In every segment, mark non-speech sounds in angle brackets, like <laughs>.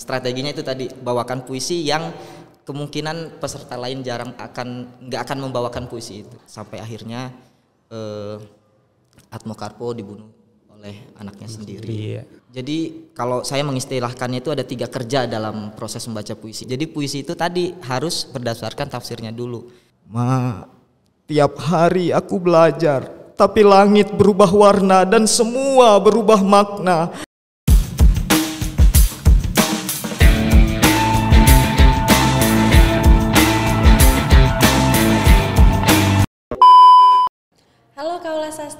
strateginya itu tadi bawakan puisi yang kemungkinan peserta lain jarang akan nggak akan membawakan puisi itu sampai akhirnya eh, Atmo Karpo dibunuh oleh anaknya sendiri. Iya. Jadi kalau saya mengistilahkannya itu ada tiga kerja dalam proses membaca puisi. Jadi puisi itu tadi harus berdasarkan tafsirnya dulu. Ma, tiap hari aku belajar, tapi langit berubah warna dan semua berubah makna.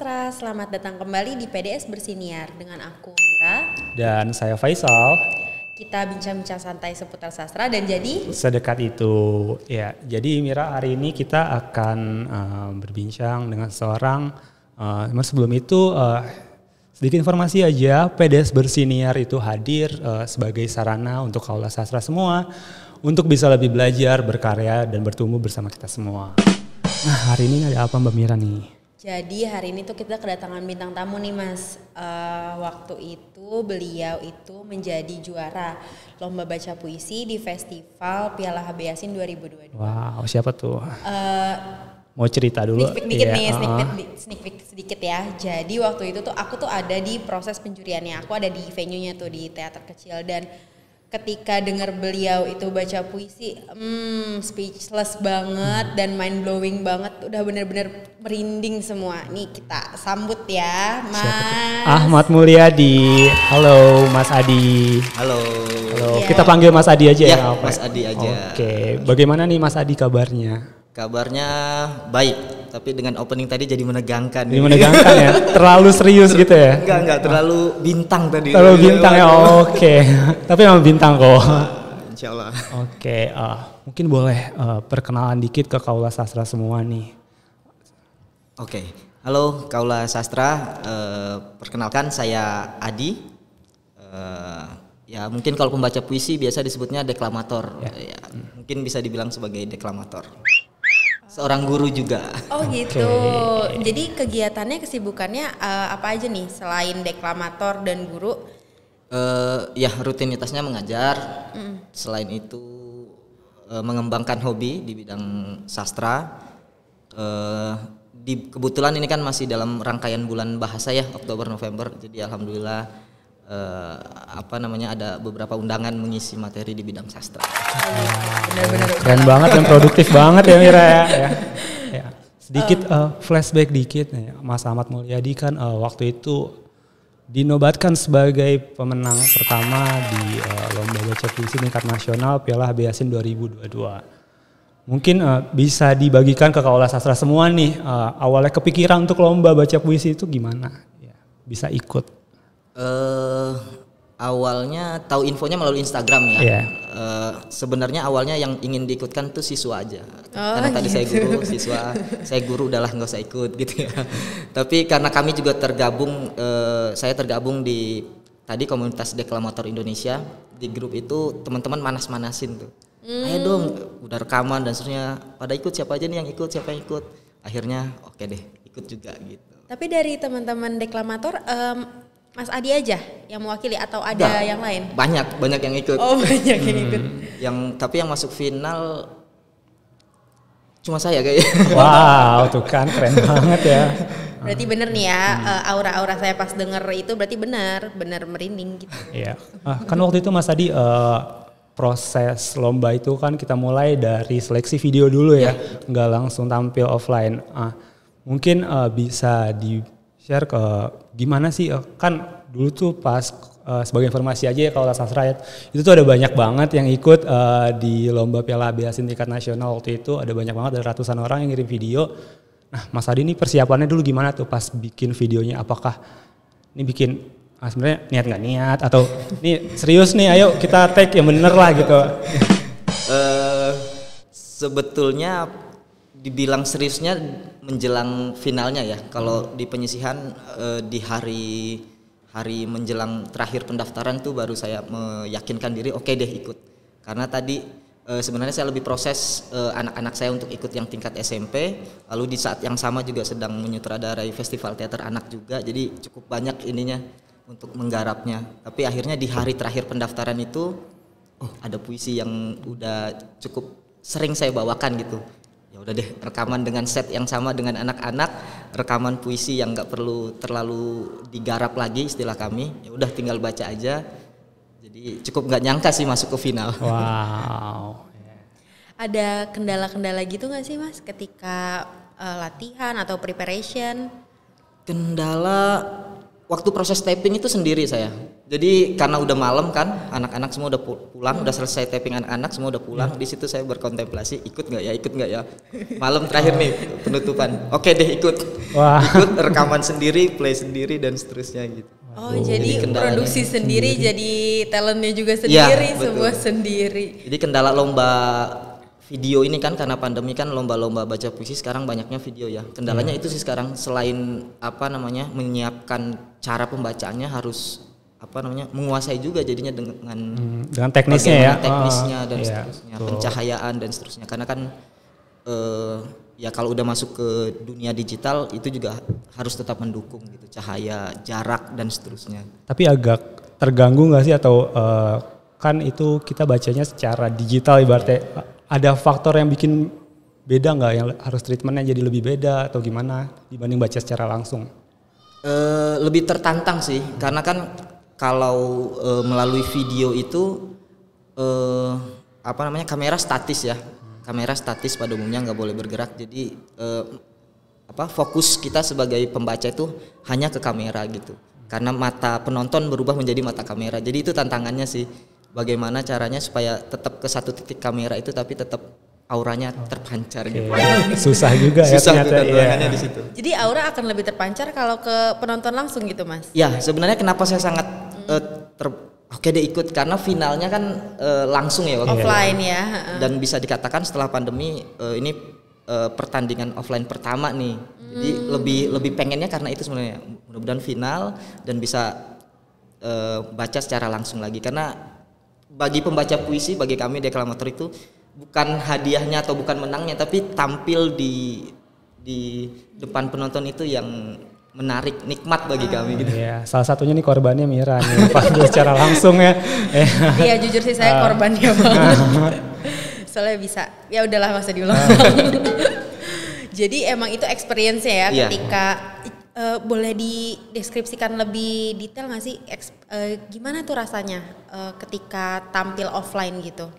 Sastra. Selamat datang kembali di PDS Bersiniar dengan aku Mira dan saya Faisal. Kita bincang-bincang santai seputar sastra dan jadi sedekat itu ya. Jadi Mira hari ini kita akan uh, berbincang dengan seorang. Uh, sebelum itu uh, sedikit informasi aja. PDS Bersiniar itu hadir uh, sebagai sarana untuk kaula sastra semua untuk bisa lebih belajar, berkarya dan bertumbuh bersama kita semua. Nah hari ini ada apa Mbak Mira nih? Jadi hari ini tuh kita kedatangan bintang tamu nih mas. Uh, waktu itu beliau itu menjadi juara lomba baca puisi di festival Piala HBasin 2022. Wow, siapa tuh? Uh, Mau cerita dulu? Sneak peek dikit yeah, nih, uh. sneak sneak peek sedikit ya. Jadi waktu itu tuh aku tuh ada di proses penjuriannya. Aku ada di venue-nya tuh di teater kecil dan ketika dengar beliau itu baca puisi, hmm, speechless banget dan mind blowing banget, udah bener-bener merinding semua. Nih kita sambut ya, Mas Ahmad Mulyadi. Halo, Mas Adi. Halo. Halo. Ya. Kita panggil Mas Adi aja iya, ya. ya Mas Adi aja. Oke, bagaimana nih Mas Adi kabarnya? Kabarnya baik tapi dengan opening tadi jadi menegangkan. Jadi menegangkan ya. <laughs> Terlalu serius Ter gitu ya. Enggak, enggak terlalu bintang tadi. Terlalu bintang ya. Oke. Okay. <laughs> tapi emang bintang kok. Nah, Insya Allah. Oke, okay, uh, mungkin boleh uh, perkenalan dikit ke Kaula Sastra semua nih. Oke, okay. halo Kaula Sastra, uh, perkenalkan saya Adi. Uh, ya mungkin kalau pembaca puisi biasa disebutnya deklamator. Yeah. Ya, mungkin bisa dibilang sebagai deklamator seorang guru juga. Oh gitu. Okay. Jadi kegiatannya kesibukannya uh, apa aja nih selain deklamator dan guru? Uh, ya rutinitasnya mengajar. Mm. Selain itu uh, mengembangkan hobi di bidang sastra. Uh, di kebetulan ini kan masih dalam rangkaian bulan bahasa ya Oktober November. Jadi alhamdulillah uh, apa namanya ada beberapa undangan mengisi materi di bidang sastra. keren banget dan produktif banget ya Mira ya. ya. ya. Sedikit uh, flashback dikit nih, Mas Ahmad Mulyadi kan uh, waktu itu dinobatkan sebagai pemenang pertama di uh, lomba baca puisi tingkat nasional Piala Habeasin 2022. Mungkin uh, bisa dibagikan ke kaulah sastra semua nih. Uh, awalnya kepikiran untuk lomba baca puisi itu gimana? Ya, bisa ikut uh, awalnya tahu infonya melalui Instagram ya. Yeah. Iya. Uh, sebenarnya awalnya yang ingin diikutkan tuh siswa aja. Oh, karena gitu. tadi saya guru gitu. siswa, saya guru udahlah nggak usah ikut gitu ya. Tapi karena kami juga tergabung, uh, saya tergabung di tadi komunitas deklamator Indonesia di grup itu teman-teman manas-manasin tuh. Mm. Ayo dong, udah rekaman dan seterusnya. Pada ikut siapa aja nih yang ikut, siapa yang ikut. Akhirnya oke okay deh, ikut juga gitu. Tapi dari teman-teman deklamator um, Mas Adi aja yang mewakili atau ada yang lain? Banyak, banyak yang ikut. Oh, <laughs> banyak yang ikut. Hmm. Yang tapi yang masuk final cuma saya kayaknya. <laughs> Wow, tuh kan keren banget ya. Berarti bener nih ya eh, aura-aura saya pas denger itu berarti bener, bener merinding gitu. Iya. Ah, kan waktu itu Mas Adi uh, proses lomba itu kan kita mulai dari seleksi video dulu ya, nggak iya. nggak langsung tampil offline. Ah, mungkin uh, bisa di share ke gimana sih eh, kan dulu tuh pas eh, sebagai informasi aja ya kalau rasa rakyat itu tuh ada banyak banget yang ikut eh, di lomba Piala ABS tingkat nasional waktu itu ada banyak banget ada ratusan orang yang ngirim video. Nah, Mas Adi ini persiapannya dulu gimana tuh pas bikin videonya apakah ini bikin ah, sebenarnya niat nggak niat atau ini serius nih ayo kita take yang bener lah gitu. Uh, sebetulnya dibilang seriusnya menjelang finalnya ya. Kalau di penyisihan eh, di hari hari menjelang terakhir pendaftaran tuh baru saya meyakinkan diri oke okay deh ikut. Karena tadi eh, sebenarnya saya lebih proses eh, anak-anak saya untuk ikut yang tingkat SMP, lalu di saat yang sama juga sedang menyutradarai festival teater anak juga. Jadi cukup banyak ininya untuk menggarapnya. Tapi akhirnya di hari terakhir pendaftaran itu oh ada puisi yang udah cukup sering saya bawakan gitu ya udah deh rekaman dengan set yang sama dengan anak-anak rekaman puisi yang nggak perlu terlalu digarap lagi istilah kami ya udah tinggal baca aja jadi cukup nggak nyangka sih masuk ke final wow <laughs> ada kendala-kendala gitu nggak sih mas ketika uh, latihan atau preparation kendala waktu proses taping itu sendiri saya. Jadi karena udah malam kan, anak-anak semua udah pulang, udah selesai taping anak-anak semua udah pulang. Di situ saya berkontemplasi, ikut nggak ya, ikut nggak ya. Malam terakhir nih penutupan. Oke deh ikut. Wah. Ikut rekaman sendiri, play sendiri dan seterusnya gitu. Oh, jadi, jadi produksi sendiri, sendiri, jadi talentnya juga iya, sendiri, ya, semua sendiri. Jadi kendala lomba video ini kan karena pandemi kan lomba-lomba baca puisi sekarang banyaknya video ya. Kendalanya hmm. itu sih sekarang selain apa namanya menyiapkan cara pembacaannya harus apa namanya menguasai juga jadinya dengan hmm, dengan teknisnya ya. Teknisnya oh, dan iya, seterusnya, betul. pencahayaan dan seterusnya karena kan uh, ya kalau udah masuk ke dunia digital itu juga harus tetap mendukung gitu cahaya, jarak dan seterusnya. Tapi agak terganggu nggak sih atau uh, kan itu kita bacanya secara digital ibaratnya ada faktor yang bikin beda nggak yang harus treatmentnya jadi lebih beda atau gimana dibanding baca secara langsung? E, lebih tertantang sih hmm. karena kan kalau e, melalui video itu e, apa namanya kamera statis ya hmm. kamera statis pada umumnya nggak boleh bergerak jadi apa fokus kita sebagai pembaca itu hanya ke kamera gitu karena mata penonton berubah menjadi mata kamera jadi itu tantangannya sih bagaimana caranya supaya tetap ke satu titik kamera itu tapi tetap auranya terpancar okay. gitu. Susah juga ya Susah ternyata iya. di situ. Jadi aura akan lebih terpancar kalau ke penonton langsung gitu, Mas. Ya, sebenarnya kenapa saya sangat hmm. uh, ter Oke okay, deh ikut karena finalnya kan uh, langsung ya waktu offline ya. Dan bisa dikatakan setelah pandemi uh, ini uh, pertandingan offline pertama nih. Hmm. Jadi lebih lebih pengennya karena itu sebenarnya mudah-mudahan final dan bisa uh, baca secara langsung lagi karena bagi pembaca puisi bagi kami deklamator itu bukan hadiahnya atau bukan menangnya tapi tampil di di depan penonton itu yang menarik nikmat bagi ah. kami gitu. Iya, salah satunya nih korbannya Mira nih, <laughs> secara langsung ya. Iya, iya jujur sih saya ah. korbannya banget. Ah. <laughs> Soalnya bisa. Ya udahlah masa diulang. <laughs> Jadi emang itu experience ya ya. ketika uh, boleh dideskripsikan lebih detail nggak sih uh, gimana tuh rasanya uh, ketika tampil offline gitu?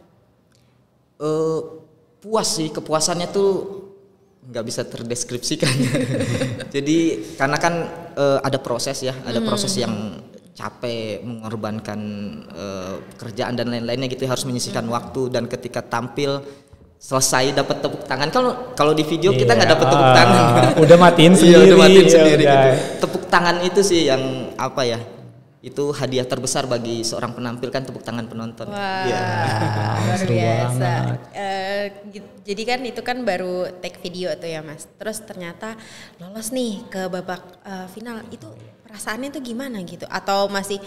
Uh, puas sih kepuasannya tuh nggak bisa terdeskripsikan. <laughs> Jadi karena kan uh, ada proses ya, ada hmm. proses yang capek mengorbankan uh, pekerjaan dan lain-lainnya gitu ya, harus menyisihkan hmm. waktu dan ketika tampil selesai dapat tepuk tangan kalau kalau di video kita nggak iya. dapat tepuk tangan ah, udah matiin sendiri <laughs> iya, udah matiin yeah, sendiri Gitu. tepuk tangan itu sih yang apa ya itu hadiah terbesar bagi seorang penampil kan tepuk tangan penonton wow, yeah. Iya. luar biasa uh, jadi kan itu kan baru take video tuh ya mas terus ternyata lolos nih ke babak uh, final itu perasaannya tuh gimana gitu atau masih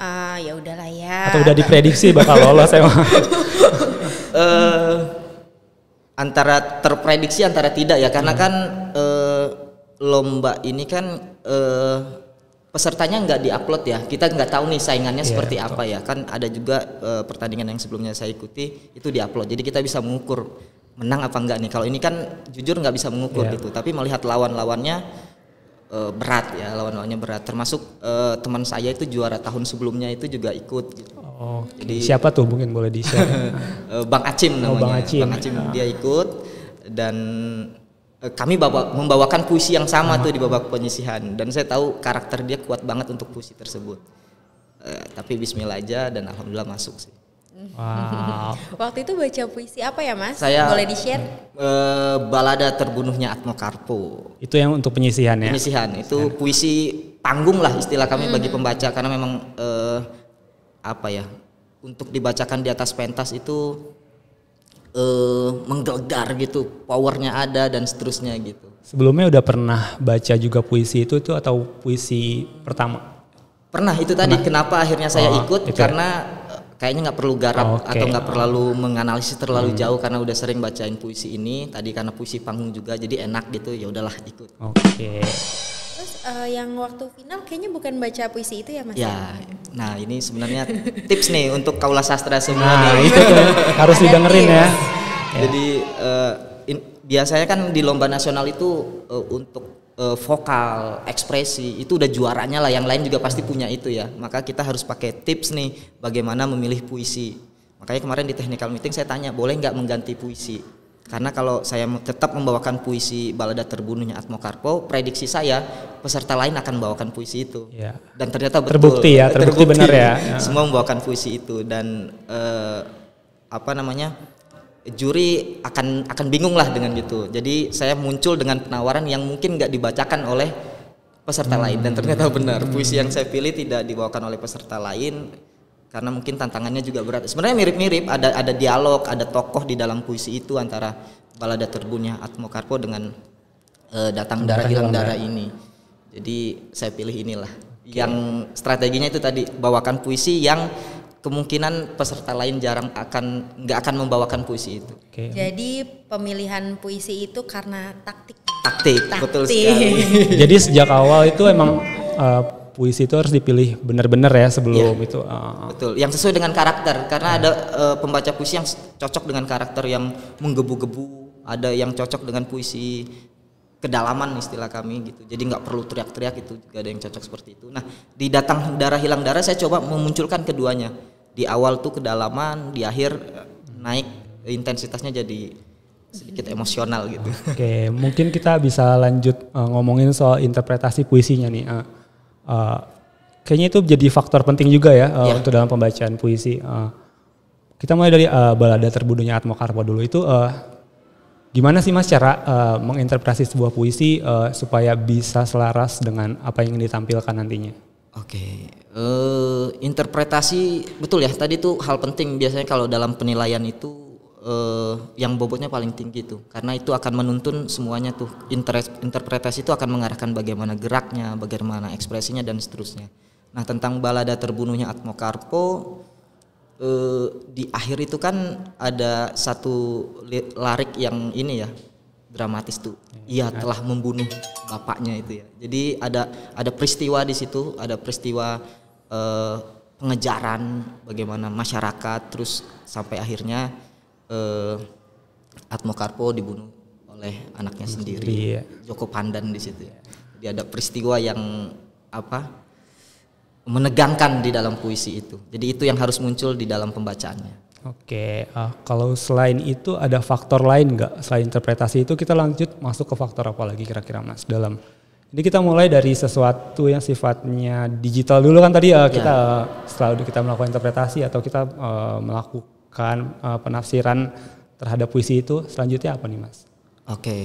uh, ya udahlah ya atau udah diprediksi bakal lolos emang uh, <laughs> antara terprediksi antara tidak ya karena hmm. kan e, lomba ini kan e, pesertanya nggak diupload ya kita nggak tahu nih saingannya yeah, seperti betul. apa ya kan ada juga e, pertandingan yang sebelumnya saya ikuti itu diupload jadi kita bisa mengukur menang apa enggak nih kalau ini kan jujur nggak bisa mengukur yeah. gitu tapi melihat lawan-lawannya e, berat ya lawan-lawannya berat termasuk e, teman saya itu juara tahun sebelumnya itu juga ikut gitu. Oh, siapa tuh mungkin boleh di share? <laughs> Eh, Bang Acim oh, namanya. Oh, Bang Acim. Bang Acim ah. dia ikut dan eh, kami bawa, membawakan puisi yang sama, sama ah. tuh di babak penyisihan dan saya tahu karakter dia kuat banget untuk puisi tersebut. Eh, tapi bismillah aja dan alhamdulillah masuk sih. Wow. <laughs> Waktu itu baca puisi apa ya mas? Saya boleh di share? Eh, balada terbunuhnya Atmo Karpo. Itu yang untuk penyisihan ya? Penyisihan itu puisi panggung lah istilah kami hmm. bagi pembaca karena memang apa ya untuk dibacakan di atas pentas itu eh, menggelegar gitu powernya ada dan seterusnya gitu sebelumnya udah pernah baca juga puisi itu tuh atau puisi pertama pernah itu tadi pernah. kenapa akhirnya saya oh, ikut ya? karena eh, kayaknya nggak perlu garap oh, okay. atau nggak perlu menganalisis terlalu hmm. jauh karena udah sering bacain puisi ini tadi karena puisi panggung juga jadi enak gitu ya udahlah ikut oke okay. Terus uh, yang waktu final kayaknya bukan baca puisi itu ya Mas? Ya, nah ini sebenarnya tips nih untuk kaulah sastra semua nah, nih. Itu harus <laughs> didengerin ya. ya. Jadi uh, in, biasanya kan di lomba nasional itu uh, untuk uh, vokal, ekspresi itu udah juaranya lah. Yang lain juga pasti punya itu ya. Maka kita harus pakai tips nih bagaimana memilih puisi. Makanya kemarin di technical meeting saya tanya boleh nggak mengganti puisi karena kalau saya tetap membawakan puisi balada terbunuhnya Atmo Karpo, prediksi saya peserta lain akan membawakan puisi itu. Ya. Dan ternyata betul. Terbukti ya, terbukti, terbukti benar ya. <laughs> Semua membawakan puisi itu dan eh, apa namanya? juri akan akan bingung lah dengan itu. Jadi saya muncul dengan penawaran yang mungkin nggak dibacakan oleh peserta hmm. lain dan ternyata benar puisi yang saya pilih tidak dibawakan oleh peserta lain karena mungkin tantangannya juga berat. Sebenarnya mirip-mirip, ada ada dialog, ada tokoh di dalam puisi itu antara balada terbunyah Atmo Karpo dengan uh, datang darah hilang darah ini. Jadi saya pilih inilah. Okay. Yang strateginya itu tadi bawakan puisi yang kemungkinan peserta lain jarang akan nggak akan membawakan puisi itu. Okay. Jadi pemilihan puisi itu karena taktik. Taktik, taktik. betul sekali. Jadi sejak awal itu emang uh, puisi itu harus dipilih benar-benar ya sebelum ya, itu. Uh. Betul, yang sesuai dengan karakter karena ada uh, pembaca puisi yang cocok dengan karakter yang menggebu-gebu, ada yang cocok dengan puisi kedalaman istilah kami gitu. Jadi nggak perlu teriak-teriak itu juga ada yang cocok seperti itu. Nah, di datang darah hilang darah saya coba memunculkan keduanya. Di awal tuh kedalaman, di akhir eh, naik intensitasnya jadi sedikit emosional gitu. Oke, mungkin kita bisa lanjut uh, ngomongin soal interpretasi puisinya nih. Uh. Eh, kayaknya itu jadi faktor penting juga ya, uh, ya. untuk dalam pembacaan puisi. Uh, kita mulai dari uh, balada terbunuhnya Atmo Karpo dulu itu uh, gimana sih mas cara uh, menginterpretasi sebuah puisi uh, supaya bisa selaras dengan apa yang ditampilkan nantinya? Oke, okay. uh, interpretasi betul ya tadi itu hal penting biasanya kalau dalam penilaian itu uh, yang bobotnya paling tinggi tuh karena itu akan menuntun semuanya tuh Interes, interpretasi itu akan mengarahkan bagaimana geraknya bagaimana ekspresinya dan seterusnya nah tentang balada terbunuhnya Atmokarpo uh, eh, di akhir itu kan ada satu larik yang ini ya dramatis tuh ia iya. telah membunuh bapaknya itu ya jadi ada ada peristiwa di situ ada peristiwa uh, pengejaran bagaimana masyarakat terus sampai akhirnya eh, Atmo Karpo dibunuh oleh anaknya sendiri iya. Joko Pandan di situ ya. Jadi ada peristiwa yang apa menegangkan di dalam puisi itu. Jadi itu yang harus muncul di dalam pembacaannya. Oke, uh, kalau selain itu ada faktor lain nggak selain interpretasi itu kita lanjut masuk ke faktor apa lagi kira-kira mas dalam ini kita mulai dari sesuatu yang sifatnya digital dulu kan tadi uh, kita yeah. uh, selalu kita melakukan interpretasi atau kita uh, melakukan akan uh, eh, penafsiran terhadap puisi itu selanjutnya apa nih Mas? Oke.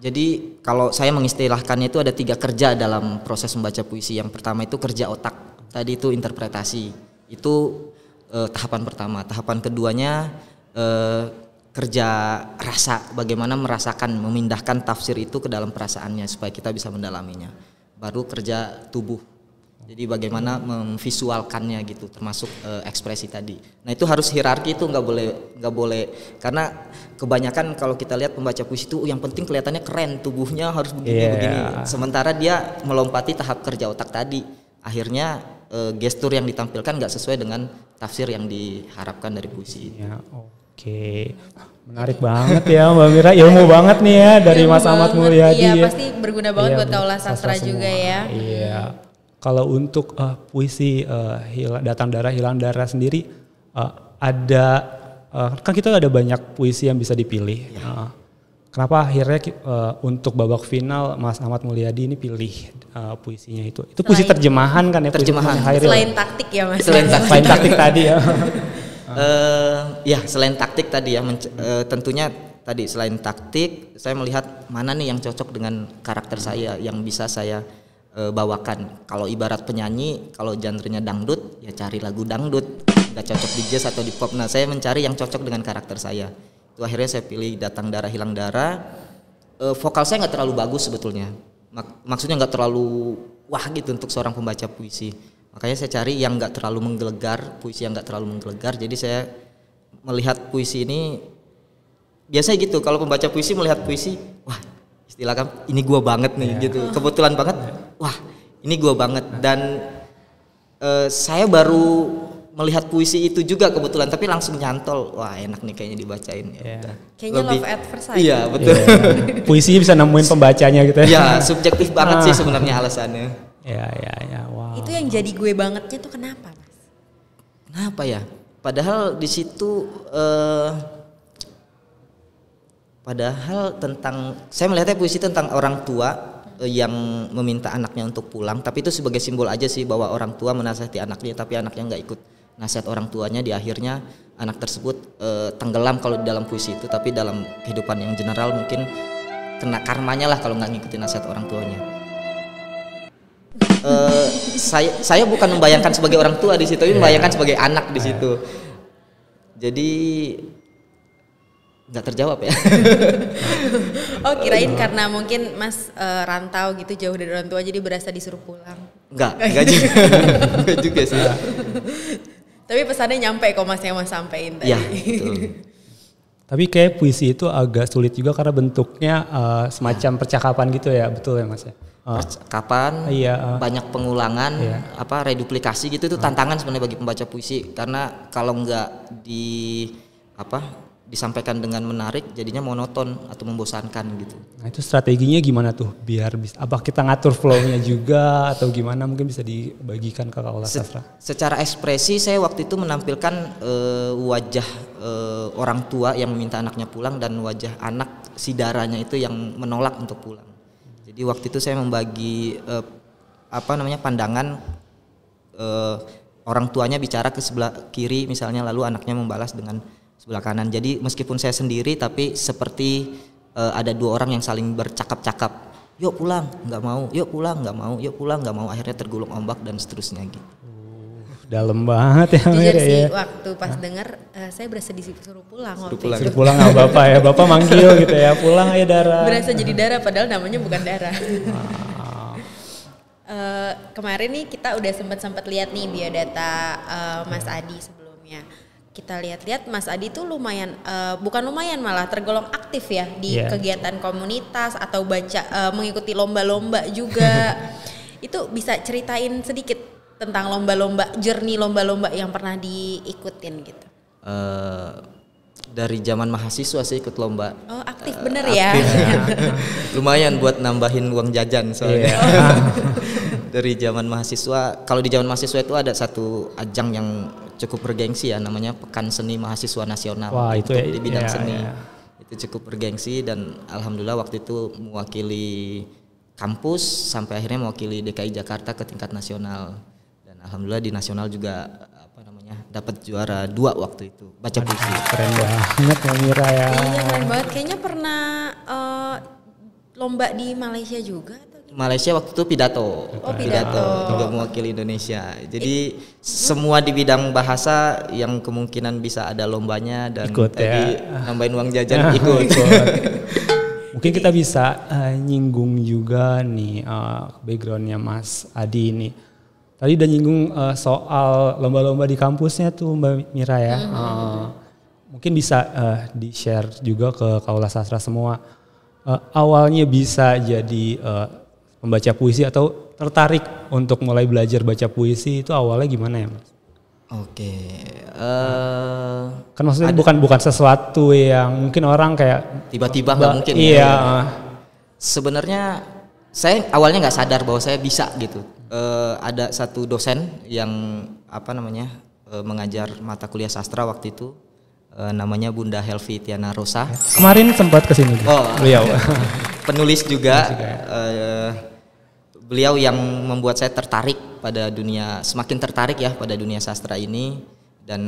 Jadi kalau saya mengistilahkannya itu ada tiga kerja dalam proses membaca puisi. Yang pertama itu kerja otak. Tadi itu interpretasi. Itu eh, tahapan pertama. Tahapan keduanya eh, kerja rasa. Bagaimana merasakan, memindahkan tafsir itu ke dalam perasaannya supaya kita bisa mendalaminya. Baru kerja tubuh jadi bagaimana memvisualkannya gitu, termasuk e, ekspresi tadi. Nah itu harus hierarki itu nggak boleh nggak boleh karena kebanyakan kalau kita lihat pembaca puisi itu yang penting kelihatannya keren tubuhnya harus begini yeah. begini. Sementara dia melompati tahap kerja otak tadi, akhirnya e, gestur yang ditampilkan nggak sesuai dengan tafsir yang diharapkan dari puisi. Ya, Oke. Okay. Menarik banget ya Mbak Mira, ilmu banget nih ya dari Mas Ahmad Mulyadi. Iya, ya. pasti berguna banget iya, buat kaulah sastra, sastra juga semua. ya. Iya. Kalau untuk uh, puisi uh, datang darah hilang darah sendiri uh, ada uh, kan kita ada banyak puisi yang bisa dipilih. Ya. Uh, kenapa akhirnya uh, untuk babak final Mas Ahmad Mulyadi ini pilih uh, puisinya itu? Itu puisi terjemahan kan ya? Terjemahan. Puisi selain taktik ya Mas. Selain, selain taktik tadi ya. uh, <laughs> ya selain taktik tadi ya uh, tentunya tadi selain taktik saya melihat mana nih yang cocok dengan karakter saya yang bisa saya Eh, bawakan. Kalau ibarat penyanyi, kalau genrenya dangdut, ya cari lagu dangdut. Gak cocok di jazz atau di pop. Nah, saya mencari yang cocok dengan karakter saya. Itu akhirnya saya pilih datang darah hilang darah. E, vokal saya nggak terlalu bagus sebetulnya. Mak maksudnya nggak terlalu wah gitu untuk seorang pembaca puisi. Makanya saya cari yang nggak terlalu menggelegar, puisi yang nggak terlalu menggelegar. Jadi saya melihat puisi ini biasanya gitu. Kalau pembaca puisi melihat puisi, wah istilah kan ini gua banget nih yeah. gitu. Kebetulan banget iya wah ini gue banget dan uh, saya baru melihat puisi itu juga kebetulan tapi langsung nyantol wah enak nih kayaknya dibacain ya yeah. Iya. kayaknya Lebih, love at first sight iya betul yeah. puisinya bisa nemuin pembacanya gitu ya yeah, subjektif banget sih ah. sebenarnya alasannya ya ya ya wow itu yang jadi gue bangetnya tuh kenapa mas kenapa ya padahal di situ uh, padahal tentang saya melihatnya puisi tentang orang tua Eh, yang meminta anaknya untuk pulang tapi itu sebagai simbol aja sih bahwa orang tua menasihati anaknya tapi anaknya nggak ikut nasihat orang tuanya di akhirnya anak tersebut uh, tenggelam kalau di dalam puisi itu tapi dalam kehidupan yang general mungkin kena karmanya lah kalau nggak ngikutin nasihat orang tuanya uh, saya saya bukan membayangkan sebagai orang tua di situ tapi membayangkan sebagai anak di situ jadi nggak terjawab ya. <laughs> oh kirain karena mungkin Mas uh, rantau gitu jauh dari orang tua jadi berasa disuruh pulang. Enggak, enggak <laughs> juga. enggak juga sih. Tapi pesannya nyampe kok Mas yang Mas sampein tadi. Ya, Tapi kayak puisi itu agak sulit juga karena bentuknya uh, semacam percakapan gitu ya, betul ya Mas ya? Uh, iya, uh, banyak pengulangan, iya. apa reduplikasi gitu itu uh. tantangan sebenarnya bagi pembaca puisi karena kalau nggak di apa disampaikan dengan menarik jadinya monoton atau membosankan gitu. Nah itu strateginya gimana tuh biar bisa apa kita ngatur flownya juga atau gimana mungkin bisa dibagikan ke Kak sastra. Se Secara ekspresi saya waktu itu menampilkan e, wajah e, orang tua yang meminta anaknya pulang dan wajah anak sidaranya itu yang menolak untuk pulang. Jadi waktu itu saya membagi e, apa namanya pandangan e, orang tuanya bicara ke sebelah kiri misalnya lalu anaknya membalas dengan sebelah kanan. Jadi meskipun saya sendiri tapi seperti uh, ada dua orang yang saling bercakap-cakap. Yuk pulang, nggak mau. Yuk pulang, nggak mau. Yuk pulang, nggak mau. Akhirnya tergulung ombak dan seterusnya gitu. Uh, dalam banget ya. Jujur sih ya. waktu pas Hah? denger uh, saya berasa disuruh pulang suruh pulang. Suruh pulang sama bapak ya. Bapak manggil gitu ya. Pulang ya darah. Berasa jadi darah padahal namanya bukan darah. uh, <laughs> eh, kemarin nih kita udah sempat-sempat lihat nih biodata uh, Mas iya. Adi sebelumnya kita lihat-lihat Mas Adi tuh lumayan uh, bukan lumayan malah tergolong aktif ya di yeah. kegiatan komunitas atau baca uh, mengikuti lomba-lomba juga. <laughs> itu bisa ceritain sedikit tentang lomba-lomba, jernih lomba-lomba yang pernah diikutin gitu. Uh, dari zaman mahasiswa sih ikut lomba. Oh, aktif uh, bener ya. ya. <laughs> lumayan buat nambahin uang jajan soalnya. Yeah. <laughs> dari zaman mahasiswa, kalau di zaman mahasiswa itu ada satu ajang yang cukup bergengsi ya namanya Pekan Seni Mahasiswa Nasional Wah, itu untuk ya, di bidang ya, seni. Ya. Itu cukup bergengsi dan alhamdulillah waktu itu mewakili kampus sampai akhirnya mewakili DKI Jakarta ke tingkat nasional. Dan alhamdulillah di nasional juga apa namanya? dapat juara dua waktu itu. Baca puisi. Keren banget ya Mira ya. Iya keren banget. Kayaknya pernah uh, lomba di Malaysia juga Malaysia waktu itu pidato, oh, pidato, juga mewakili Indonesia. Jadi It, semua di bidang bahasa yang kemungkinan bisa ada lombanya dan ikut, tadi ya. nambahin uang jajan ah, ikut. <laughs> Mungkin kita bisa uh, nyinggung juga nih uh, backgroundnya Mas Adi ini. Tadi udah nyinggung uh, soal lomba-lomba di kampusnya tuh Mbak Mira ya. uh, mungkin bisa uh, di share juga ke kaulah sastra semua. Uh, awalnya bisa jadi uh, membaca puisi atau tertarik untuk mulai belajar baca puisi itu awalnya gimana ya mas? Oke, okay. uh, eh, kan maksudnya ada, bukan bukan sesuatu yang mungkin orang kayak tiba-tiba nggak mungkin. Ya. Iya. Ya. Sebenarnya saya awalnya nggak sadar bahwa saya bisa gitu. Uh, ada satu dosen yang apa namanya uh, mengajar mata kuliah sastra waktu itu uh, namanya Bunda Helvi Tiana Rosa. Kemarin sempat kesini. Oh, beliau. <laughs> Penulis juga. Penulis juga ya beliau yang membuat saya tertarik pada dunia semakin tertarik ya pada dunia sastra ini dan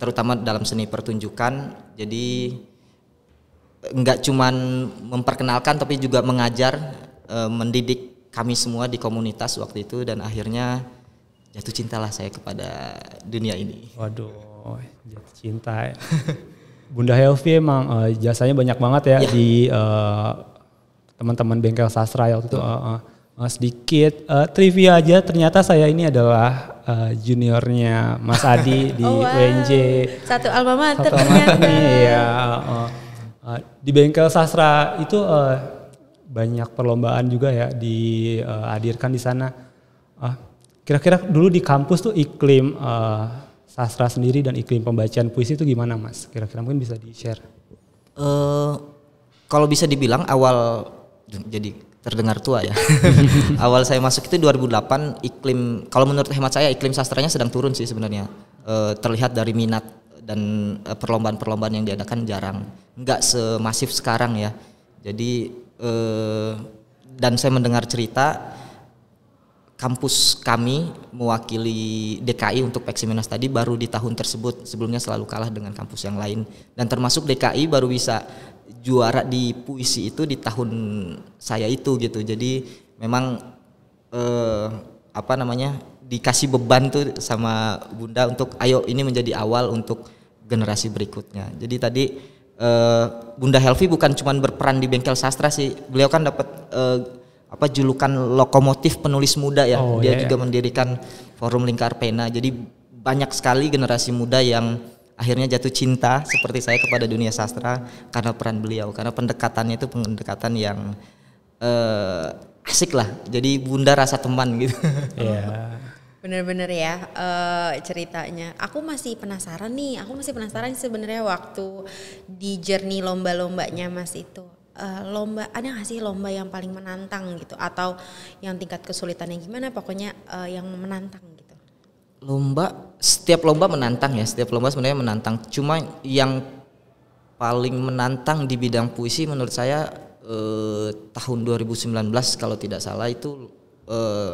terutama dalam seni pertunjukan. Jadi nggak cuman memperkenalkan tapi juga mengajar, e, mendidik kami semua di komunitas waktu itu dan akhirnya jatuh cintalah saya kepada dunia ini. Waduh, jatuh cinta. Ya. <laughs> Bunda Helvi emang e, jasanya banyak banget ya, ya. di e, teman-teman bengkel sastra ya waktu itu. Uh, uh. Mas eh, sedikit uh, trivia aja ternyata saya ini adalah uh, juniornya Mas Adi <laughs> di oh, wow. UNJ. Satu alma mater. Satu alma ya. Uh, uh, di Bengkel Sastra itu uh, banyak perlombaan juga ya dihadirkan uh, di sana. Uh, kira-kira dulu di kampus tuh iklim uh, sastra sendiri dan iklim pembacaan puisi itu gimana Mas? Kira-kira mungkin bisa di-share. Uh, kalau bisa dibilang awal jadi terdengar tua ya. <laughs> Awal saya masuk itu 2008 iklim kalau menurut hemat saya iklim sastranya sedang turun sih sebenarnya. E, terlihat dari minat dan eh, perlombaan-perlombaan yang diadakan jarang. nggak semasif sekarang ya. Jadi e, dan saya mendengar cerita kampus kami mewakili DKI untuk Peksiminas tadi baru di tahun tersebut sebelumnya selalu kalah dengan kampus yang lain dan termasuk DKI baru bisa juara di puisi itu di tahun saya itu gitu jadi memang eh, apa namanya dikasih beban tuh sama bunda untuk ayo ini menjadi awal untuk generasi berikutnya jadi tadi eh, bunda Helvi bukan cuma berperan di bengkel sastra sih beliau kan dapat eh, apa julukan lokomotif penulis muda ya oh, dia yeah, juga iya. mendirikan forum lingkar pena jadi banyak sekali generasi muda yang akhirnya jatuh cinta seperti saya kepada dunia sastra karena peran beliau karena pendekatannya itu pendekatan yang uh, asik lah jadi bunda rasa teman gitu <laughs> yeah. bener-bener ya uh, ceritanya aku masih penasaran nih aku masih penasaran sebenarnya waktu di journey lomba-lombanya mas itu uh, lomba ada nggak sih lomba yang paling menantang gitu atau yang tingkat kesulitannya gimana pokoknya uh, yang menantang gitu lomba setiap lomba menantang ya setiap lomba sebenarnya menantang cuma yang paling menantang di bidang puisi menurut saya eh, tahun 2019 kalau tidak salah itu eh,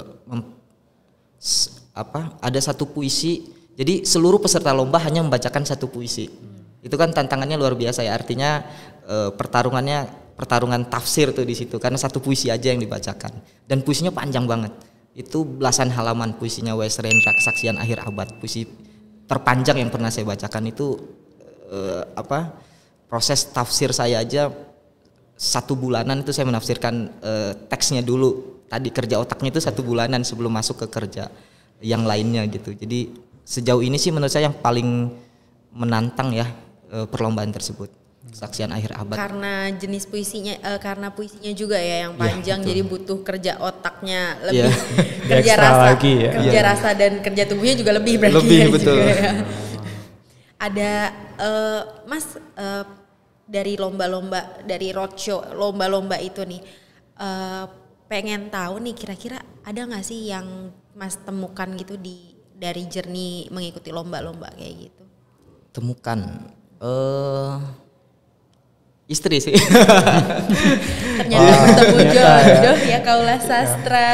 apa ada satu puisi jadi seluruh peserta lomba hanya membacakan satu puisi hmm. itu kan tantangannya luar biasa ya artinya eh, pertarungannya pertarungan tafsir tuh di situ karena satu puisi aja yang dibacakan dan puisinya panjang banget itu belasan halaman puisinya Rendra kesaksian akhir abad puisi terpanjang yang pernah saya bacakan itu eh, apa proses tafsir saya aja satu bulanan itu saya menafsirkan eh, teksnya dulu tadi kerja otaknya itu satu bulanan sebelum masuk ke kerja yang lainnya gitu jadi sejauh ini sih menurut saya yang paling menantang ya eh, perlombaan tersebut kesaksian akhir abad karena jenis puisinya uh, karena puisinya juga ya yang iya, panjang ya, jadi butuh kerja otaknya lebih ya. <laughs> kerja rasa lagi ya. kerja ya. rasa dan kerja tubuhnya juga lebih berarti lebih ya betul juga ya. Iya. ada uh, mas uh, dari lomba-lomba dari roadshow lomba-lomba itu nih uh, pengen tahu nih kira-kira ada nggak sih yang mas temukan gitu di dari jernih mengikuti lomba-lomba kayak gitu temukan eh uh, istri sih. <laughs> Ternyata oh, bertemu jodoh ya kaulah sastra.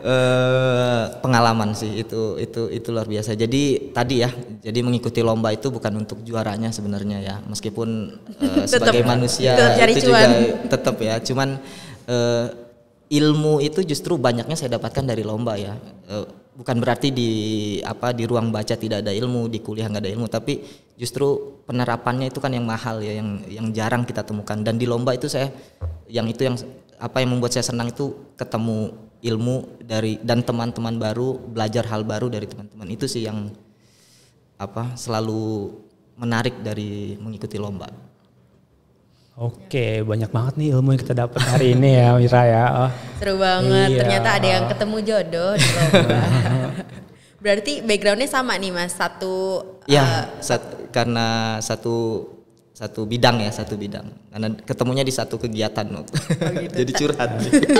Uh, pengalaman sih itu itu itu luar biasa. Jadi tadi ya, jadi mengikuti lomba itu bukan untuk juaranya sebenarnya ya, meskipun uh, <laughs> sebagai manusia itu, itu juga tetap ya. Cuman uh, ilmu itu justru banyaknya saya dapatkan dari lomba ya. Uh, bukan berarti di apa di ruang baca tidak ada ilmu, di kuliah nggak ada ilmu, tapi justru penerapannya itu kan yang mahal ya, yang yang jarang kita temukan. Dan di lomba itu saya yang itu yang apa yang membuat saya senang itu ketemu ilmu dari dan teman-teman baru, belajar hal baru dari teman-teman. Itu sih yang apa selalu menarik dari mengikuti lomba. Oke, banyak banget nih ilmu yang kita dapat hari ini ya, Mira ya. Oh. Seru banget. Iya. Ternyata ada yang ketemu jodoh <laughs> Berarti backgroundnya sama nih, Mas. Satu. Ya, uh, sat, karena satu satu bidang ya, satu bidang. Karena ketemunya di satu kegiatan. Oh, gitu. <laughs> Jadi curhat. <laughs>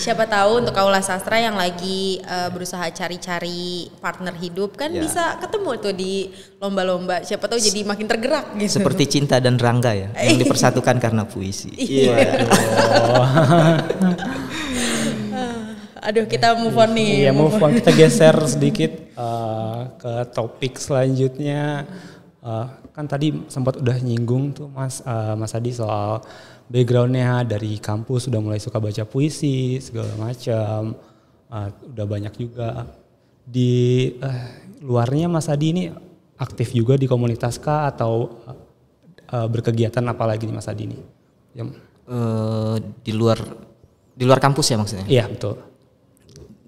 siapa tahu untuk kaulah sastra yang lagi uh, berusaha cari-cari partner hidup kan ya. bisa ketemu tuh di lomba-lomba. Siapa tahu jadi makin tergerak gitu. Seperti cinta dan Rangga ya yang <laughs> dipersatukan karena puisi. Iya. iya. <laughs> Aduh kita move on nih. Iya move on kita geser sedikit uh, ke topik selanjutnya. Uh, kan tadi sempat udah nyinggung tuh Mas uh, Mas Adi soal backgroundnya dari kampus sudah mulai suka baca puisi segala macam uh, udah banyak juga di uh, luarnya Mas Adi ini aktif juga di komunitas kah atau uh, berkegiatan apa lagi nih Mas Adi ini? Ya. Uh, di luar di luar kampus ya maksudnya? Iya betul.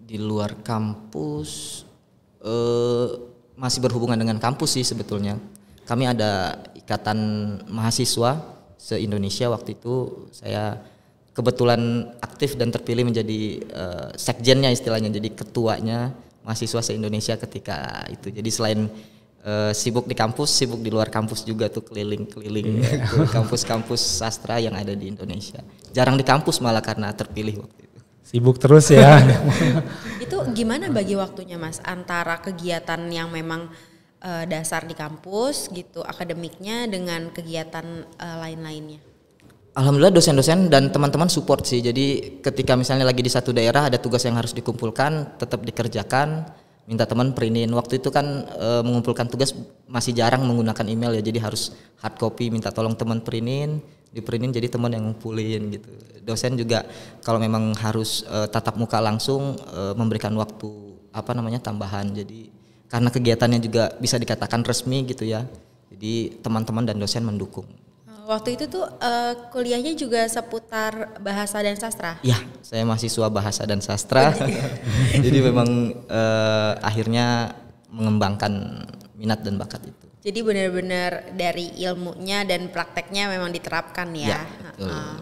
Di luar kampus uh, masih berhubungan dengan kampus sih sebetulnya. Kami ada ikatan mahasiswa se Indonesia waktu itu saya kebetulan aktif dan terpilih menjadi uh, sekjennya istilahnya jadi ketuanya mahasiswa se Indonesia ketika itu jadi selain uh, sibuk di kampus sibuk di luar kampus juga tuh keliling-keliling yeah. Iya. ke kampus-kampus sastra yang ada di Indonesia jarang di kampus malah karena terpilih waktu itu sibuk terus ya <laughs> itu gimana bagi waktunya mas antara kegiatan yang memang uh, dasar di kampus gitu akademiknya dengan kegiatan uh, lain-lainnya Alhamdulillah dosen-dosen dan teman-teman support sih. Jadi ketika misalnya lagi di satu daerah ada tugas yang harus dikumpulkan, tetap dikerjakan, minta teman printin. Waktu itu kan e, mengumpulkan tugas masih jarang menggunakan email ya, jadi harus hard copy, minta tolong teman printin, diprintin jadi teman yang ngumpulin gitu. Dosen juga kalau memang harus e, tatap muka langsung e, memberikan waktu apa namanya tambahan. Jadi karena kegiatannya juga bisa dikatakan resmi gitu ya. Jadi teman-teman dan dosen mendukung. Eh, waktu itu tuh uh, kuliahnya juga seputar bahasa dan sastra. Ya, saya mahasiswa bahasa dan sastra. <laughs> Jadi memang uh, akhirnya mengembangkan minat dan bakat itu. Jadi benar-benar dari ilmunya dan prakteknya memang diterapkan ya. ya betul. -uh.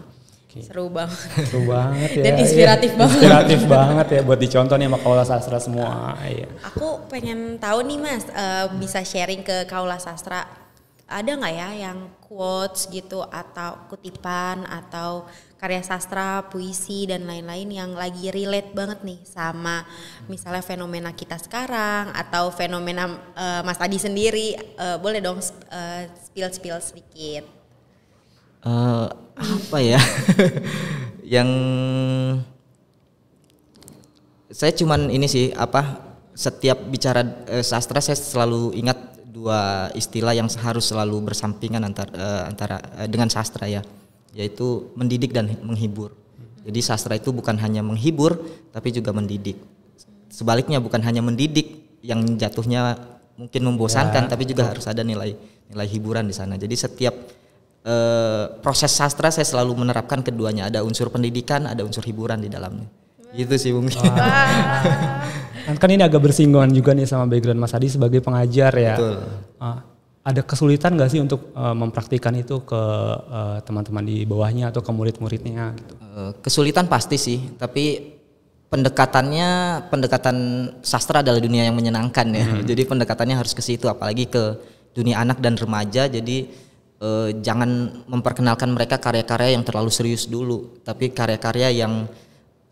Okay. Seru banget. Seru banget ya. Dan iya, inspiratif banget. Inspiratif banget ya buat dicontoh nih sama kaula sastra semua. Iya. Aku pengen tahu nih Mas, uh, bisa sharing ke kaula sastra ada nggak ya yang quotes gitu atau kutipan atau karya sastra, puisi dan lain-lain yang lagi relate banget nih sama misalnya fenomena kita sekarang atau fenomena uh, Mas Adi sendiri. Uh, boleh dong uh, spill-spill sedikit uh, apa ya <laughs> yang saya cuman ini sih apa setiap bicara uh, sastra saya selalu ingat dua istilah yang harus selalu bersampingan antar uh, antara uh, dengan sastra ya yaitu mendidik dan menghibur. Jadi sastra itu bukan hanya menghibur tapi juga mendidik. Sebaliknya bukan hanya mendidik yang jatuhnya mungkin ya. membosankan ya. tapi juga harus ada nilai nilai hiburan di sana. Jadi setiap Eh, proses sastra saya selalu menerapkan keduanya ada unsur pendidikan ada unsur hiburan di dalamnya gitu sih mungkin. Wow. kan ini agak bersinggungan juga nih sama background Mas Adi sebagai pengajar ya. Betul. Ah, ada kesulitan gak sih untuk uh, eh, mempraktikkan itu ke eh, teman-teman di bawahnya atau ke murid-muridnya gitu? kesulitan pasti sih, tapi pendekatannya pendekatan sastra adalah dunia yang menyenangkan ya. Hmm. Jadi pendekatannya harus ke situ apalagi ke dunia anak dan remaja. Jadi Eh, jangan memperkenalkan mereka karya-karya yang terlalu serius dulu, tapi karya-karya yang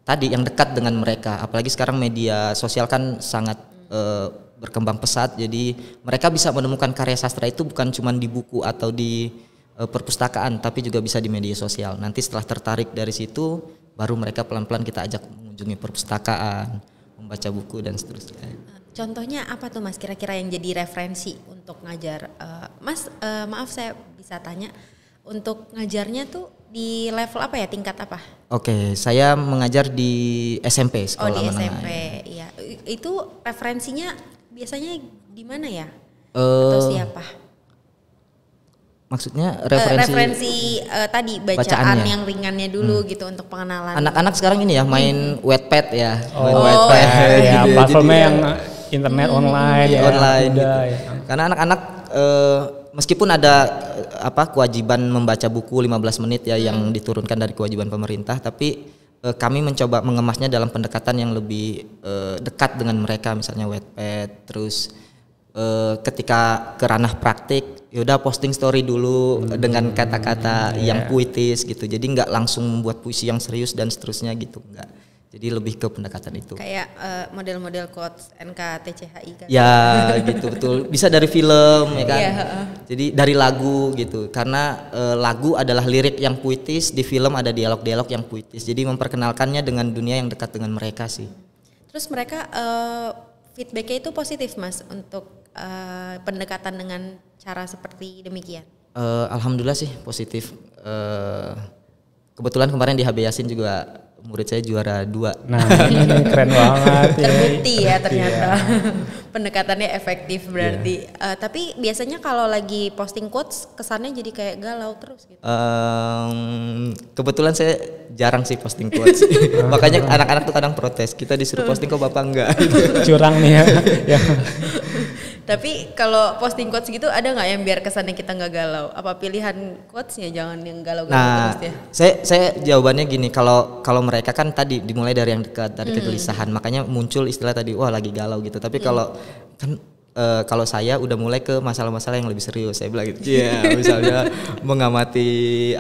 tadi yang dekat dengan mereka. Apalagi sekarang media sosial kan sangat eh, berkembang pesat, jadi mereka bisa menemukan karya sastra itu bukan cuma di buku atau di eh, perpustakaan, tapi juga bisa di media sosial. Nanti setelah tertarik dari situ, baru mereka pelan-pelan kita ajak mengunjungi perpustakaan, membaca buku dan seterusnya. Contohnya apa tuh Mas kira-kira yang jadi referensi untuk ngajar? Uh, mas uh, maaf saya bisa tanya untuk ngajarnya tuh di level apa ya tingkat apa? Oke, saya mengajar di SMP sekolah Oh di SMP, ya. Itu referensinya biasanya di mana ya? Uh, Atau eh, siapa? Maksudnya referensi, uh, referensi uh, tadi bacaan bacaannya. yang ringannya dulu hmm. gitu untuk pengenalan. Anak-anak sekarang ini ya main hmm. wetpad ya. Oh, main oh wetpad. ya, ya ya, yang ya internet hmm. online ya, online gitu. ya. Kan? karena anak-anak uh, meskipun ada eh, apa kewajiban membaca buku 15 menit ya yang hmm. diturunkan dari kewajiban pemerintah tapi uh, kami mencoba mengemasnya dalam pendekatan yang lebih uh, dekat dengan mereka misalnya wetpad terus uh, ketika ke ranah praktik yaudah posting story dulu hmm. dengan kata-kata hmm, yang yeah. puitis gitu jadi nggak langsung membuat puisi yang serius dan seterusnya gitu enggak jadi lebih ke pendekatan itu. Kayak eh, model-model quotes NKTCHI kan. Ya, gitu betul. Bisa dari film ya kan. Yeah. Iya, Jadi dari lagu gitu. Karena uh, lagu adalah lirik yang puitis, di film ada dialog-dialog yang puitis. Jadi memperkenalkannya dengan dunia yang dekat dengan mereka sih. Terus mereka uh, feedbacknya itu positif mas untuk uh, pendekatan dengan cara seperti demikian. Uh, Alhamdulillah sih positif. Uh, kebetulan kemarin di HB Yasin juga murid saya juara dua. Nah ini keren banget. <laughs> Terbukti ya ternyata Yeah. <laughs> pendekatannya efektif berarti. Yeah. Iya. Uh, tapi biasanya kalau lagi posting quotes kesannya jadi kayak galau terus gitu. Um, kebetulan saya jarang sih posting quotes, <laughs> oh, makanya anak-anak tuh kadang protes. Kita disuruh posting kok bapak enggak. Curang nih ya. Tapi kalau posting quotes gitu ada nggak yang biar kesannya kita nggak galau? Apa pilihan quotesnya jangan yang galau-galau nah, terus ya? Saya saya jawabannya gini, kalau kalau mereka kan tadi dimulai dari yang dekat dari hmm. kegelisahan, makanya muncul istilah tadi wah lagi galau gitu. Tapi hmm. kalau hmm. kan e, kalau saya udah mulai ke masalah-masalah yang lebih serius saya bilang gitu Iya, yeah, <laughs> misalnya mengamati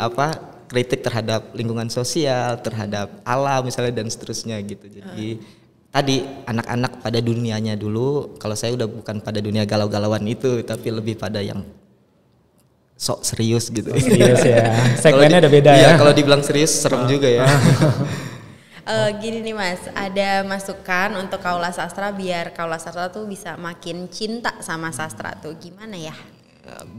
apa kritik terhadap lingkungan sosial, terhadap alam misalnya dan seterusnya gitu. Jadi ah tadi anak-anak pada dunianya dulu kalau saya udah bukan pada dunia galau-galauan itu tapi lebih pada yang sok serius gitu. Oh, serius ya. <laughs> Segmennya ada beda iya, ya. kalau dibilang serius serem juga ya. uh, <laughs> gini nih Mas, ada masukan untuk kaula sastra biar kaula sastra tuh bisa makin cinta sama sastra tuh gimana ya?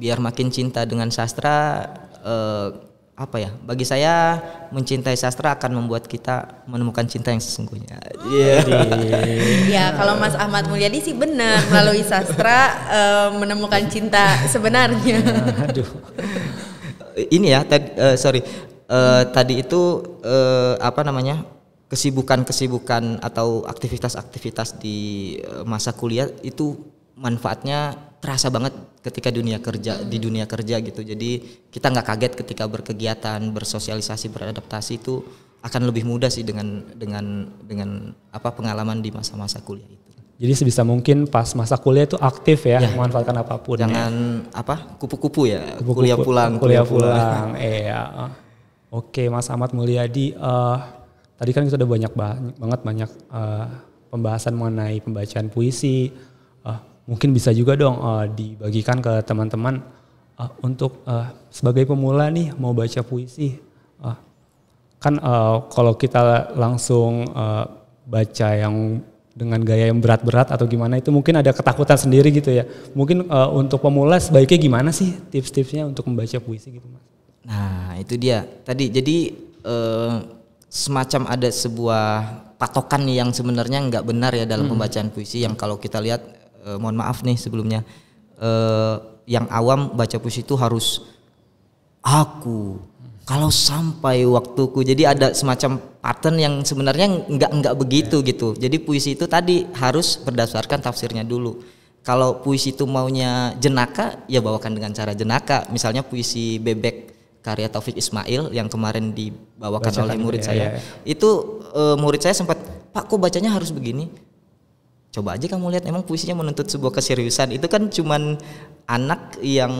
Biar makin cinta dengan sastra uh, apa ya bagi saya mencintai sastra akan membuat kita menemukan cinta yang sesungguhnya. Iya. Yeah. ya kalau Mas Ahmad Mulyadi sih benar melalui sastra uh, menemukan cinta sebenarnya. Nah, aduh. Ini ya tadi uh, eh, sorry uh, tadi itu uh, apa namanya kesibukan-kesibukan atau aktivitas-aktivitas di masa kuliah itu manfaatnya terasa banget ketika dunia kerja di dunia kerja gitu jadi kita nggak kaget ketika berkegiatan bersosialisasi beradaptasi itu akan lebih mudah sih dengan dengan dengan apa pengalaman di masa-masa kuliah itu jadi sebisa mungkin pas masa kuliah itu aktif ya, ya. memanfaatkan apapun. Ya. Jangan ya. apa kupu-kupu ya. Kupu-kupu, kuliah pulang. Kuliah, pulang. eh <laughs> Iya. Oke, Mas Ahmad Mulyadi. Uh, tadi kan kita udah banyak banget banyak uh, pembahasan mengenai pembacaan puisi, mungkin bisa juga dong uh, dibagikan ke teman-teman uh, untuk uh, sebagai pemula nih mau baca puisi uh, kan uh, kalau kita langsung uh, baca yang dengan gaya yang berat-berat atau gimana itu mungkin ada ketakutan sendiri gitu ya mungkin uh, untuk pemula sebaiknya gimana sih tips-tipsnya untuk membaca puisi gitu mas nah itu dia tadi jadi uh, semacam ada sebuah patokan yang sebenarnya nggak benar ya dalam hmm. pembacaan puisi yang kalau kita lihat uh, mohon maaf nih sebelumnya uh, yang awam baca puisi itu harus aku kalau sampai waktuku jadi ada semacam pattern yang sebenarnya nggak nggak begitu yeah. gitu jadi puisi itu tadi harus berdasarkan tafsirnya dulu kalau puisi itu maunya jenaka ya bawakan dengan cara jenaka misalnya puisi bebek karya Taufik Ismail yang kemarin dibawakan Bacakan oleh ya, murid ya, saya ya, itu uh, murid saya sempat Pak kok bacanya harus begini coba aja kamu lihat emang puisinya menuntut sebuah keseriusan itu kan cuman anak yang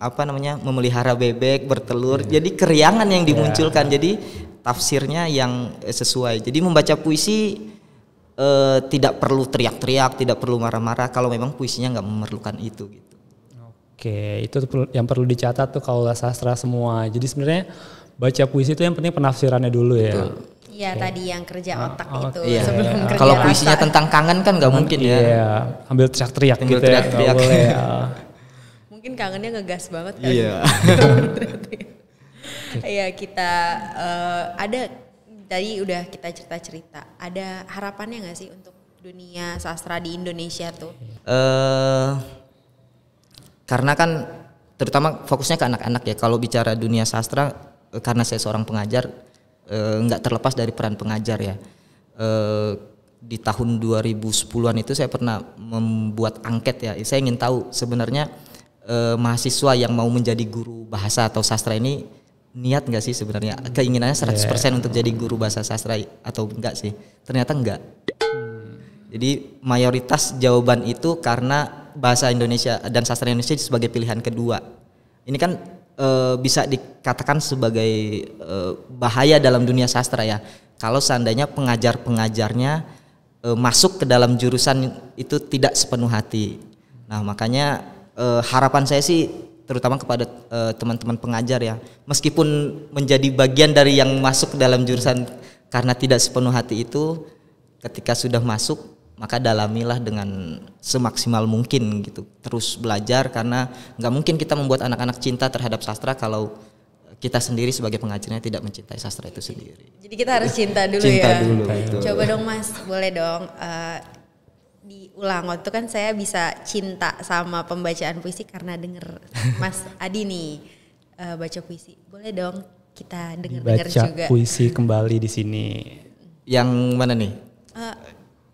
apa namanya memelihara bebek bertelur hmm. jadi keriangan yang iya. dimunculkan yeah. jadi tafsirnya yang eh, sesuai jadi membaca puisi eh, tidak perlu teriak-teriak tidak perlu marah-marah kalau memang puisinya nggak memerlukan itu gitu oke itu yang perlu dicatat tuh kalau sastra semua jadi sebenarnya baca puisi itu yang penting penafsirannya dulu ya Betul Iya oh. tadi yang kerja ah, otak oh, itu iya, iya. sebelum iya. kerja Kalau puisinya tentang kangen kan nggak mungkin ya? iya. ya. ambil teriak-teriak gitu teriak -teriak. ya. Boleh, ya. <laughs> mungkin kangennya ngegas banget kan. Iya. <laughs> Iya kita uh, ada tadi udah kita cerita-cerita. Ada harapannya nggak sih untuk dunia sastra di Indonesia tuh? Uh, karena kan terutama fokusnya ke anak-anak ya. Kalau bicara dunia sastra eh, karena saya seorang pengajar Eh, nggak e, terlepas dari peran pengajar ya. E, di tahun 2010-an itu saya pernah membuat angket ya. Saya ingin tahu sebenarnya e, mahasiswa yang mau menjadi guru bahasa atau sastra ini niat nggak sih sebenarnya keinginannya 100% iya. yeah. untuk jadi guru bahasa sastra atau enggak sih? Ternyata enggak. Jadi mayoritas jawaban itu karena bahasa Indonesia dan sastra Indonesia sebagai pilihan kedua. Ini kan Eh, bisa dikatakan sebagai uh, bahaya dalam dunia sastra ya. Kalau seandainya pengajar-pengajarnya uh, masuk ke dalam jurusan itu tidak sepenuh hati. Nah, makanya uh, harapan saya sih terutama kepada teman-teman pengajar ya. Meskipun menjadi bagian dari yang masuk ke dalam jurusan karena tidak sepenuh hati itu ketika sudah masuk maka dalamilah dengan semaksimal mungkin gitu terus belajar karena nggak mungkin kita membuat anak-anak cinta terhadap sastra kalau kita sendiri sebagai pengajarnya tidak mencintai sastra itu sendiri. Jadi kita harus cinta dulu cinta ya. Dulu, Coba dong Mas, boleh dong uh, eh, diulang waktu kan saya bisa cinta sama pembacaan puisi karena denger Mas Adi nih uh, baca puisi. Boleh dong kita dengar dengar juga. Baca puisi kembali di sini. Yang mana nih? Uh,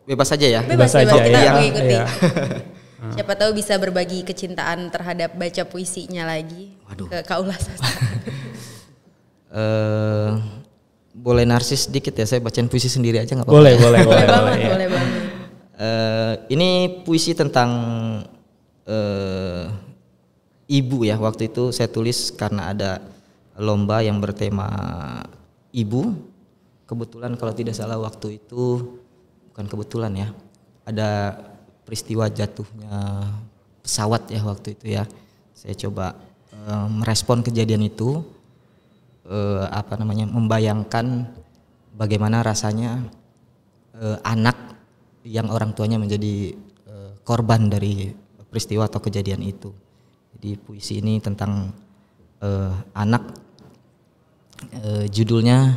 Bebas saja ya. Bebas, bebas, Kita ya. mengikuti. Ya. <laughs> Hmm. Siapa tahu bisa berbagi kecintaan terhadap baca puisinya lagi Waduh. ke Kaulah <laughs> eh, Sastra. uh, boleh narsis dikit ya saya bacain puisi sendiri aja nggak apa-apa. Boleh, boleh, <laughs> boleh, boleh, banget, ya. boleh iya. banget. Uh, eh, ini puisi tentang uh, ibu ya. Waktu itu saya tulis karena ada lomba yang bertema ibu. Kebetulan kalau tidak salah waktu itu bukan kebetulan ya ada peristiwa jatuhnya pesawat ya waktu itu ya saya coba eh, merespon kejadian itu eh, apa namanya membayangkan bagaimana rasanya eh, anak yang orang tuanya menjadi korban dari peristiwa atau kejadian itu jadi puisi ini tentang anak judulnya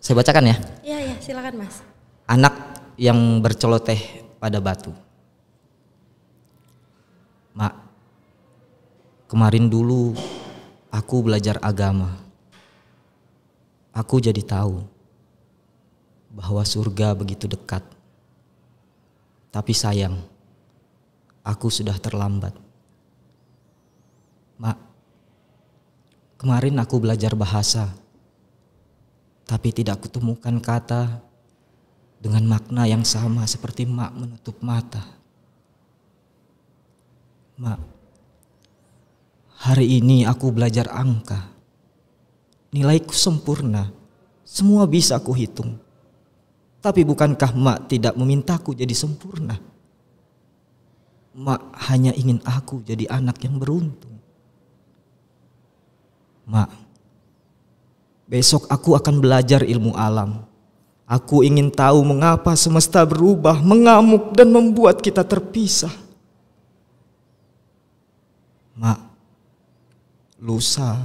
saya bacakan ya iya iya silakan mas anak yang berceloteh pada batu. Mak, kemarin dulu aku belajar agama. Aku jadi tahu bahwa surga begitu dekat. Tapi sayang, aku sudah terlambat. Mak, kemarin aku belajar bahasa, tapi tidak kutemukan kata dengan makna yang sama seperti mak menutup mata. Mak, hari ini aku belajar angka. Nilaiku sempurna, semua bisa aku hitung. Tapi bukankah mak tidak memintaku jadi sempurna? Mak hanya ingin aku jadi anak yang beruntung. Mak, besok aku akan belajar ilmu alam Aku ingin tahu mengapa semesta berubah, mengamuk, dan membuat kita terpisah. Mak, lusa,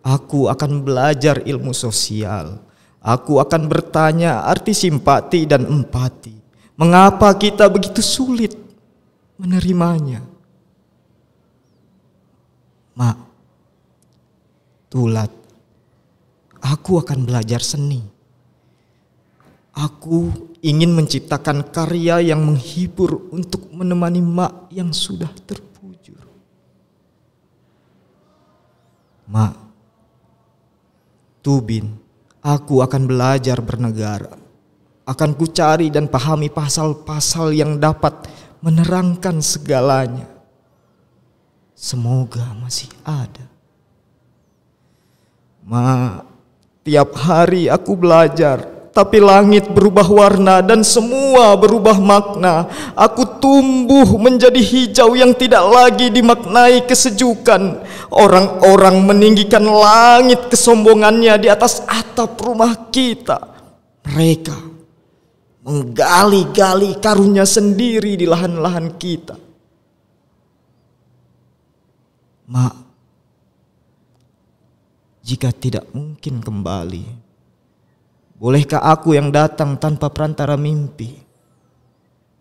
aku akan belajar ilmu sosial. Aku akan bertanya arti simpati dan empati. Mengapa kita begitu sulit menerimanya? Mak, tulat, aku akan belajar seni Aku ingin menciptakan karya yang menghibur untuk menemani mak yang sudah terpujur, Mak, Tubin, aku akan belajar bernegara. Akan kucari dan pahami pasal-pasal yang dapat menerangkan segalanya. Semoga masih ada. mak. tiap hari aku belajar tapi langit berubah warna dan semua berubah makna. Aku tumbuh menjadi hijau yang tidak lagi dimaknai kesejukan. Orang-orang meninggikan langit kesombongannya di atas atap rumah kita. Mereka menggali-gali karunia sendiri di lahan-lahan kita. Mak, jika tidak mungkin kembali, Bolehkah aku yang datang tanpa perantara mimpi?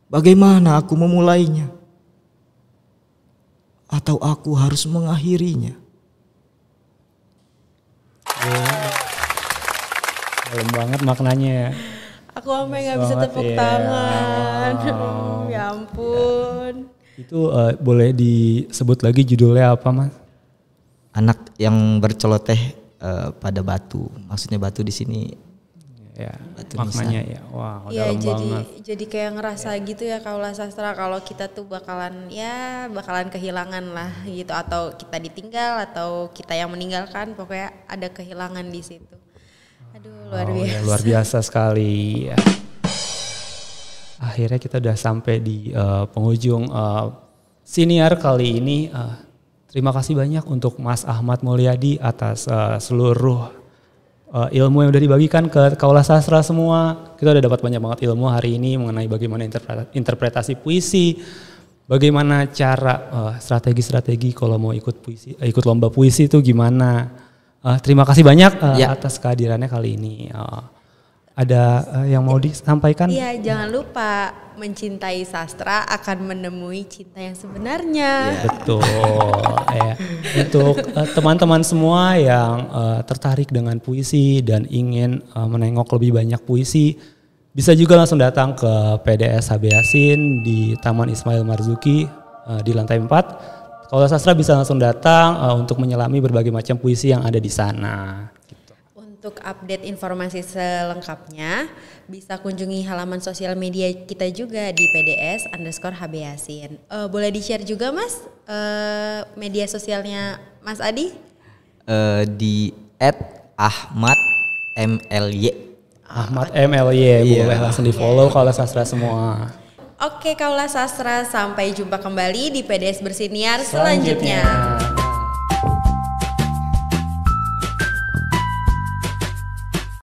Bagaimana aku memulainya? Atau aku harus mengakhirinya? Dalam banget maknanya Aku sampai nggak bisa tepuk ya. tangan. Wow. <laughs> ya ampun. Ya. Itu uh, boleh disebut lagi judulnya apa, Mas? Anak yang berceloteh uh, pada batu. Maksudnya batu di sini ya Betul. maknanya ya wow, ya, jadi, banget jadi kayak ngerasa ya. gitu ya kalau sastra kalau kita tuh bakalan ya bakalan kehilangan lah gitu atau kita ditinggal atau kita yang meninggalkan pokoknya ada kehilangan di situ aduh luar oh, ya, biasa ya, luar biasa sekali ya. akhirnya kita udah sampai di uh, penghujung uh, siniar kali ini uh, terima kasih banyak untuk Mas Ahmad Mulyadi atas uh, seluruh uh, ilmu yang udah dibagikan ke kaulah sastra semua. Kita udah dapat banyak banget ilmu hari ini mengenai bagaimana interpretasi puisi, bagaimana cara strategi eh, strategi-strategi kalau mau ikut puisi, uh, ikut lomba puisi itu gimana. Uh, terima kasih banyak uh, ya. atas kehadirannya kali ini. Uh, ada uh, yang mau disampaikan? Iya, jangan lupa mencintai sastra akan menemui cinta yang sebenarnya. Ya, betul. <laughs> ya. Untuk eh, teman-teman uh, semua yang uh, tertarik dengan puisi dan ingin uh, menengok lebih banyak puisi, bisa juga langsung datang ke PDS HB Yasin di Taman Ismail Marzuki uh, di lantai 4. Kalau sastra bisa langsung datang uh, untuk menyelami berbagai macam puisi yang ada di sana. Untuk update informasi selengkapnya, bisa kunjungi halaman sosial media kita juga di PDS underscore HB Uh, eh, boleh di-share juga mas uh, media sosialnya Mas Adi? Uh, di at Ahmad MLY. Ahmad MLY, yeah. boleh langsung di follow kalau sastra semua. Oke, kaulah sastra sampai jumpa kembali di PDS Bersiniar selanjutnya. selanjutnya.